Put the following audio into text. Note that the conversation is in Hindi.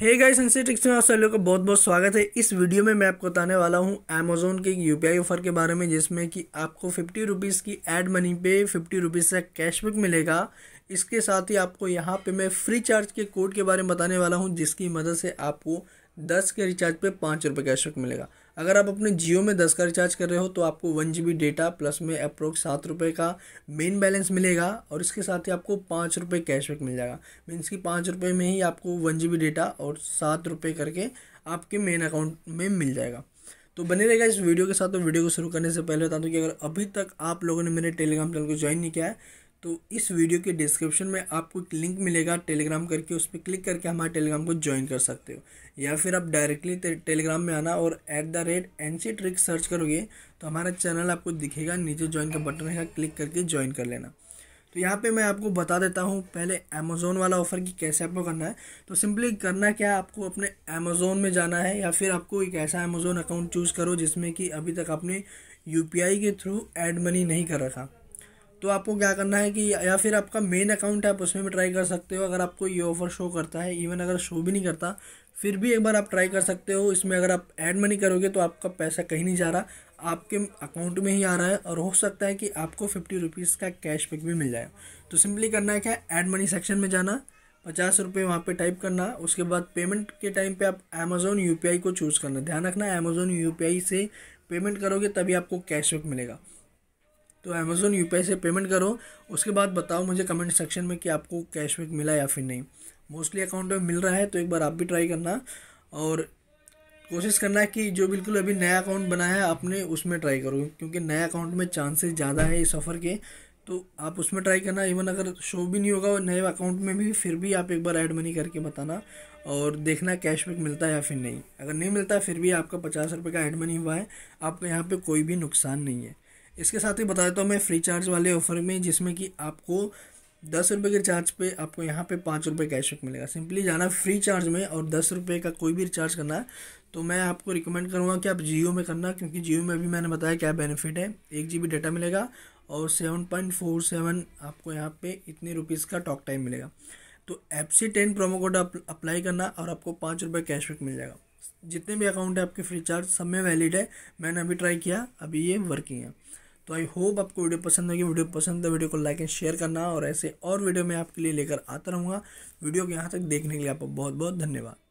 हे गाइस इंस्टेटिक्स में आप सभी का बहुत बहुत स्वागत है इस वीडियो में मैं आपको बताने वाला हूँ अमेजोन के एक यू ऑफर के बारे में जिसमें कि आपको फिफ्टी रुपीज़ की एड मनी पे फिफ्टी रुपीज़ का कैशबैक मिलेगा इसके साथ ही आपको यहाँ पे मैं फ्री चार्ज के कोड के बारे में बताने वाला हूँ जिसकी मदद से आपको दस के रिचार्ज पर पाँच रुपये कैशबैक मिलेगा अगर आप अपने जियो में दस का रिचार्ज कर रहे हो तो आपको वन जी डेटा प्लस में अप्रोक्स सात रुपये का मेन बैलेंस मिलेगा और इसके साथ ही आपको पाँच रुपये कैशबैक मिल जाएगा मीन्स कि पाँच रुपये में ही आपको वन जी डेटा और सात रुपये करके आपके मेन अकाउंट में मिल जाएगा तो बने रहेगा इस वीडियो के साथ तो वीडियो को शुरू करने से पहले बता दूँ कि अगर अभी तक आप लोगों ने मेरे टेलीग्राम चैनल को ज्वाइन नहीं किया है तो इस वीडियो के डिस्क्रिप्शन में आपको एक लिंक मिलेगा टेलीग्राम करके उस पर क्लिक करके हमारे टेलीग्राम को ज्वाइन कर सकते हो या फिर आप डायरेक्टली टेलीग्राम में आना और at the rate N C trick search करोगे तो हमारा चैनल आपको दिखेगा नीचे ज्वाइन का बटन है क्लिक करके ज्वाइन कर लेना तो यहाँ पे मैं आपको बता देता हूँ पहले अमेज़ोन वाला ऑफ़र की कैसे आपको करना है तो सिंपली करना क्या आपको अपने अमेज़ोन में जाना है या फिर आपको एक ऐसा अमेज़ोन अकाउंट चूज़ करो जिसमें कि अभी तक आपने यू के थ्रू एड मनी नहीं कर रखा तो आपको क्या करना है कि या फिर आपका मेन अकाउंट है आप उसमें भी ट्राई कर सकते हो अगर आपको ये ऑफर शो करता है इवन अगर शो भी नहीं करता फिर भी एक बार आप ट्राई कर सकते हो इसमें अगर आप ऐड मनी करोगे तो आपका पैसा कहीं नहीं जा रहा आपके अकाउंट में ही आ रहा है और हो सकता है कि आपको फिफ्टी रुपीज़ का कैशबैक भी मिल जाए तो सिंपली करना है क्या ऐड मनी सेक्शन में जाना पचास रुपये वहाँ पर टाइप करना उसके बाद पेमेंट के टाइम पर आप अमेज़ोन यू को चूज़ करना ध्यान रखना अमेज़ोन यू से पेमेंट करोगे तभी आपको कैशबैक मिलेगा तो अमेज़ोन यू से पेमेंट करो उसके बाद बताओ मुझे कमेंट सेक्शन में कि आपको कैशबैक मिला या फिर नहीं मोस्टली अकाउंट में मिल रहा है तो एक बार आप भी ट्राई करना और कोशिश करना कि जो बिल्कुल अभी नया अकाउंट बना है आपने उसमें ट्राई करो क्योंकि नया अकाउंट में चांसेस ज़्यादा है इस ऑफ़र के तो आप उसमें ट्राई करना इवन अगर शो भी नहीं होगा नए अकाउंट में भी फिर भी आप एक बार ऐड मनी करके बताना और देखना कैशबैक मिलता है या फिर नहीं अगर नहीं मिलता फिर भी आपका पचास रुपये का ऐड मनी हुआ है आपका यहाँ पर कोई भी नुकसान नहीं है इसके साथ ही बता देता हूँ मैं फ्री चार्ज वाले ऑफर में जिसमें कि आपको दस रुपये के चार्ज पे आपको यहाँ पे पाँच रुपये कैशबैक मिलेगा सिंपली जाना फ्री चार्ज में और दस रुपये का कोई भी रिचार्ज करना है तो मैं आपको रिकमेंड करूँगा कि आप जियो में करना क्योंकि जियो में भी मैंने बताया क्या बेनिफिट है एक जी डाटा मिलेगा और सेवन पॉइंट फोर सेवन आपको यहाँ पे इतने रुपीज़ का टॉक टाइम मिलेगा तो F C ten promo code apply करना और आपको पाँच रुपये कैशबैक मिल जाएगा जितने भी अकाउंट है आपके फ्री चार्ज सब में वैलिड है मैंने अभी ट्राई किया अभी ये वर्किंग है तो आई होप आपको वीडियो पसंद होगी वीडियो पसंद है वीडियो को लाइक एंड शेयर करना और ऐसे और वीडियो मैं आपके लिए लेकर आता रहूँगा वीडियो को यहाँ तक देखने के लिए आपको बहुत बहुत धन्यवाद